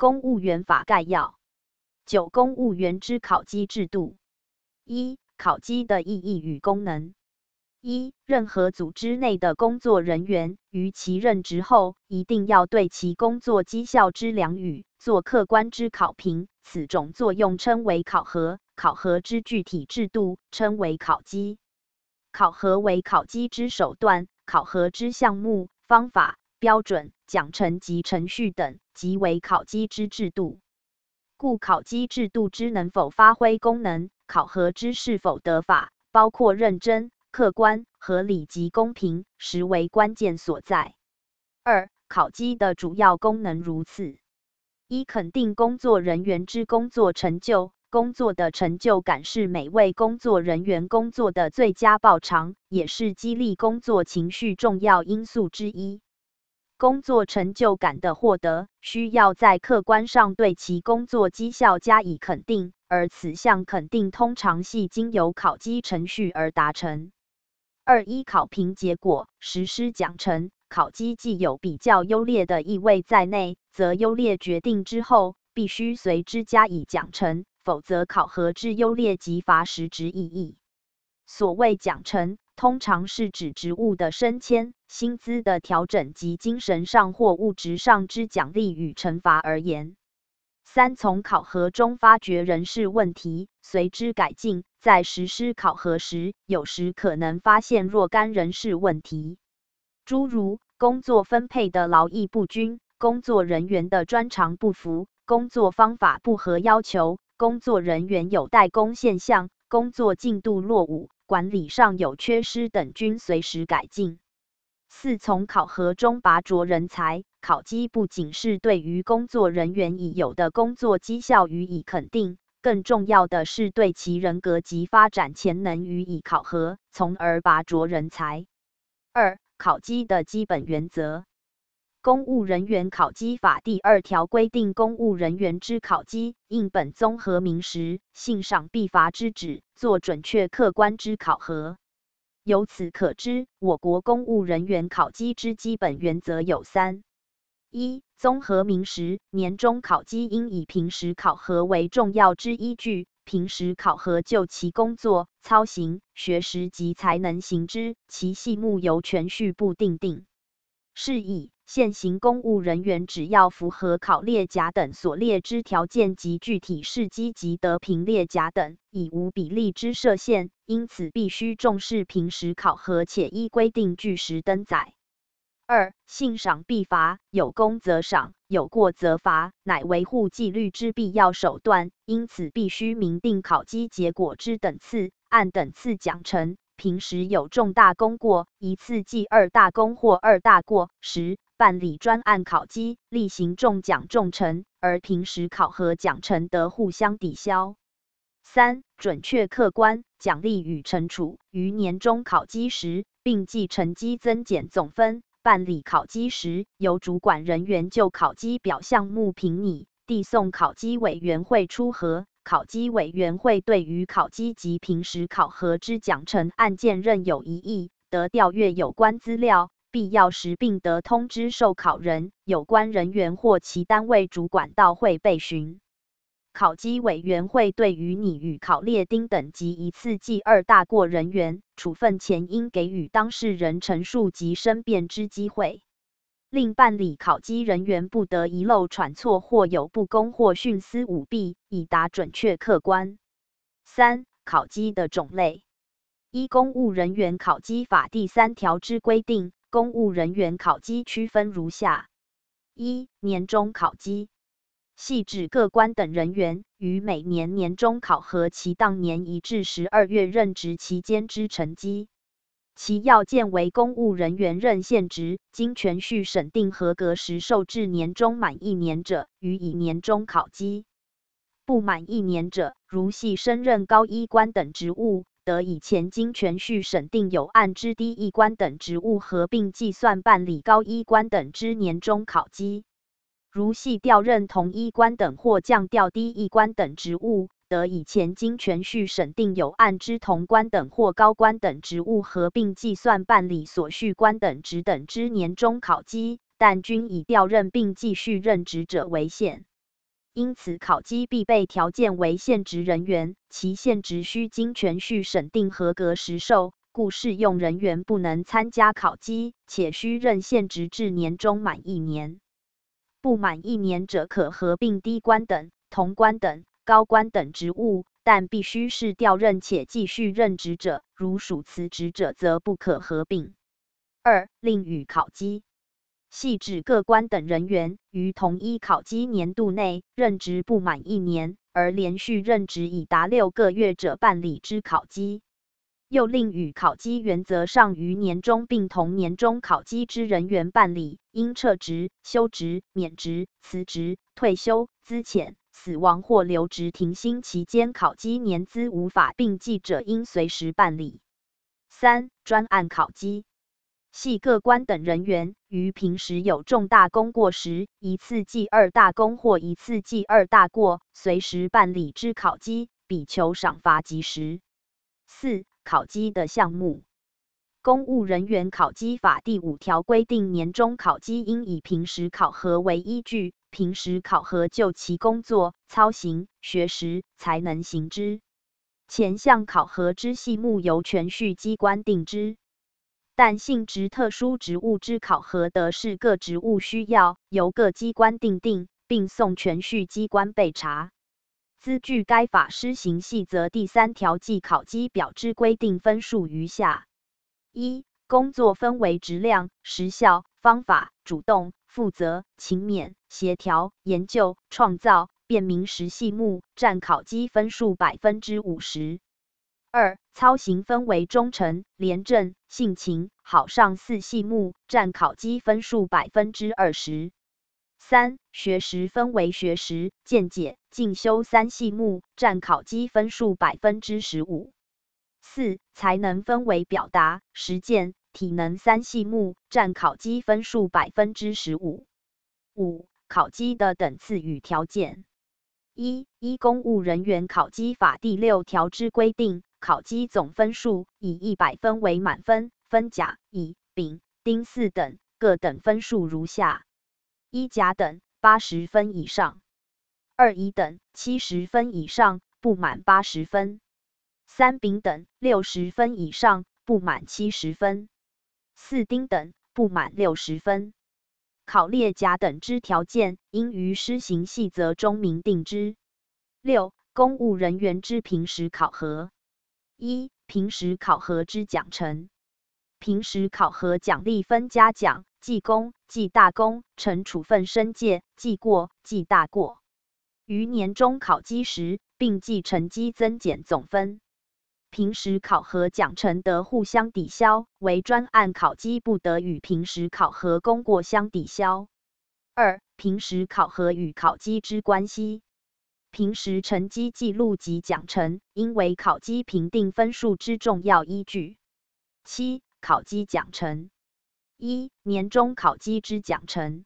公务员法概要，九公务员之考绩制度。一考绩的意义与功能。一任何组织内的工作人员，于其任职后，一定要对其工作绩效之良与做客观之考评，此种作用称为考核。考核之具体制度称为考绩。考核为考绩之手段，考核之项目方法。标准、奖惩及程序等，即为考绩之制度。故考绩制度之能否发挥功能，考核之是否得法，包括认真、客观、合理及公平，实为关键所在。二、考绩的主要功能如此：一、肯定工作人员之工作成就。工作的成就感是每位工作人员工作的最佳报偿，也是激励工作情绪重要因素之一。工作成就感的获得，需要在客观上对其工作绩效加以肯定，而此项肯定通常系经由考绩程序而达成。二一考评结果实施奖惩，考绩既有比较优劣的意味在内，则优劣决定之后，必须随之加以奖惩，否则考核之优劣即罚实质意义。所谓奖惩。通常是指职务的升迁、薪资的调整及精神上或物质上之奖励与惩罚而言。三、从考核中发掘人事问题，随之改进。在实施考核时，有时可能发现若干人事问题，诸如工作分配的劳逸不均、工作人员的专长不符、工作方法不合要求、工作人员有怠工现象、工作进度落伍。管理上有缺失等均随时改进。四、从考核中拔擢人才。考绩不仅是对于工作人员已有的工作绩效予以肯定，更重要的是对其人格及发展潜能予以考核，从而拔擢人才。二、考绩的基本原则。公务人员考绩法第二条规定，公务人员之考绩应本综合明实、信赏必罚之旨，做准确客观之考核。由此可知，我国公务人员考绩之基本原则有三：一、综合明实。年终考绩应以平时考核为重要之依据，平时考核就其工作操行、学识及才能行之，其细目由全序部定定。是以。现行公务人员只要符合考列甲等所列之条件及具体事机及得评列甲等，已无比例之设限，因此必须重视平时考核，且依规定据实登载。二、信赏必罚，有功则赏，有过则罚，乃维护纪律之必要手段，因此必须明定考绩结果之等次，按等次奖惩。平时有重大功过，一次记二大功或二大过时。办理专案考绩，例行中奖重惩，而平时考核奖惩得互相抵消。三、准确客观奖励与惩处于年终考绩时并计成绩增减总分，办理考绩时由主管人员就考绩表项目评拟，递送考绩委员会初核。考绩委员会对于考绩及平时考核之奖惩案件，任有异议得调阅有关资料。必要时并得通知受考人有关人员或其单位主管到会备询。考绩委员会对于拟予考列丁等级一次记二大过人员处分前，应给予当事人陈述及申辩之机会。另办理考绩人员不得遗漏、传错或有不公或徇私舞弊，以达准确客观。三、考绩的种类。一、公务人员考绩法第三条之规定。公务人员考绩区分如下：一、年终考绩，系指各官等人员于每年年终考核其当年一至十二月任职期间之成绩。其要件为公务人员任现职经全序审定合格时，受制年终满一年者，予以年终考绩；不满一年者，如系升任高一官等职务。得以前经全序审定有案之低一官等职务合并计算办理高一官等之年终考绩；如系调任同一官等或降调低一官等职务得以前经全序审定有案之同官等或高官等职务合并计算办理所需官等职等之年终考绩，但均以调任并继续任职者为限。因此，考绩必备条件为现职人员，其现职需经全序审定合格时受，故试用人员不能参加考绩，且需任现职至年终满一年。不满一年者可合并低官等、同官等、高官等职务，但必须是调任且继续任职者，如属辞职者，则不可合并。二、另予考绩。系指各官等人员于同一考绩年度内任职不满一年，而连续任职已达六个月者办理之考绩；又另与考绩原则上于年终并同年中考绩之人员办理。因撤职、休职、免职、辞职、退休、资遣、死亡或留职停薪期间考绩年资无法并记者，应随时办理。三、专案考绩。系各官等人员于平时有重大功过时，一次记二大功或一次记二大过，随时办理之考绩，比求赏罚及时。四、考绩的项目，公务人员考绩法第五条规定，年终考绩应以平时考核为依据，平时考核就其工作操行、学识、才能行之。前项考核之系目，由全序机关定之。但性质特殊职务之考核，的是各职务需要由各机关订定，并送全序机关备查。兹据该法施行细则第三条计考绩表之规定分数如下：一、工作分为质量、时效、方法、主动、负责、勤勉、协调、研究、创造、便民实细目，占考绩分数百分之五十。二操行分为忠诚、廉政、性情好、上四系目，占考绩分数百分之二十三。学识分为学识、见解、进修三系目，占考绩分数百分之十五。四才能分为表达、实践、体能三系目，占考绩分数百分之十五。五考绩的等次与条件：一依公务人员考绩法第六条之规定。考绩总分数以一百分为满分，分甲、乙、丙、丁四等，各等分数如下：一甲等八十分以上；二乙等七十分以上不满八十分；三丙等六十分以上不满七十分；四丁等不满六十分。考列甲等之条件，应于施行细则中明定之。六、公务人员之平时考核。一、平时考核之奖惩。平时考核奖励分嘉奖、记功、记大功、惩处分、申诫、记过、记大过。于年终考绩时，并记成绩增减总分。平时考核奖惩得互相抵消，为专案考绩不得与平时考核功过相抵消。二、平时考核与考绩之关系。平时成绩记录及奖惩，应为考绩评定分数之重要依据。七考绩奖惩：一年中考绩之奖惩，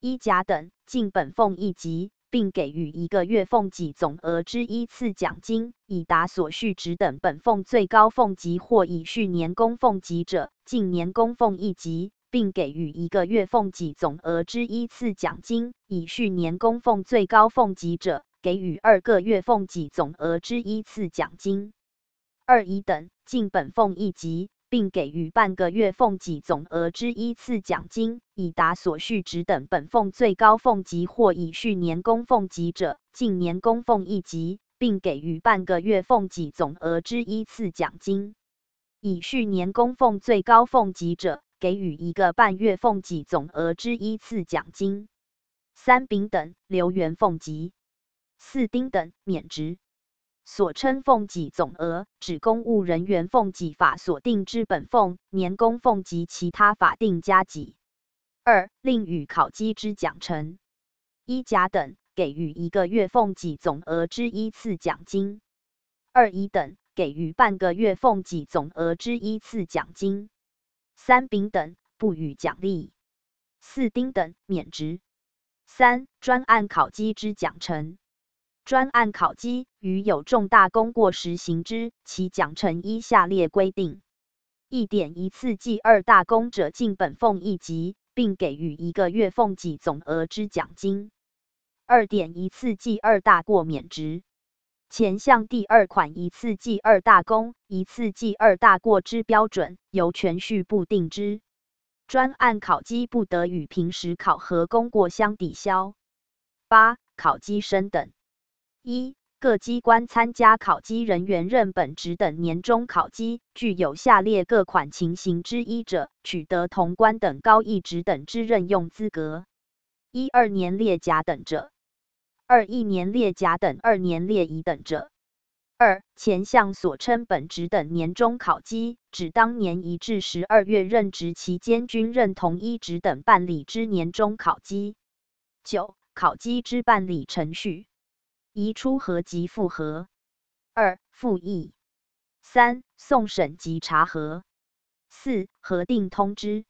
一甲等进本俸一级，并给予一个月俸给总额之一次奖金；以达所需值等本俸最高俸级或已续年功俸级者，进年功俸一级，并给予一个月俸给总额之一次奖金；以续年功俸最高俸级者。给予二个月俸给总额之一次奖金；二乙等进本俸一级，并给予半个月俸给总额之一次奖金，已达所需职等本俸最高俸级或已续年功俸级者，晋年功俸一级，并给予半个月俸给总额之一次奖金；已续年功俸最高俸级者，给予一个半月俸给总额之一次奖金；三丙等留原俸级。四丁等免职。所称俸给总额，指公务人员俸给法所定之本俸、年工俸及其他法定加给。二、另予考绩之奖惩：一、甲等给予一个月俸给总额之一次奖金；二、乙等给予半个月俸给总额之一次奖金；三、丙等不予奖励；四、丁等免职。三、专案考绩之奖惩。专案考绩与有重大功过实行之，其奖惩依下列规定：一点一次记二大功者，进本俸一级，并给予一个月俸级总额之奖金；二点一次记二大过免职。前项第二款一次记二大功、一次记二大过之标准，由全序部定之。专案考绩不得与平时考核功过相抵销。八考绩升等。一各机关参加考机人员任本职等年终考机，具有下列各款情形之一者，取得同官等高一职等之任用资格。一二年列甲等者，二一年列甲等，二年列乙等者。二前项所称本职等年终考绩，指当年一至十二月任职期间均任同一职等办理之年终考绩。九考绩之办理程序。移出核及复核，二复议，三送审及查核，四核定通知。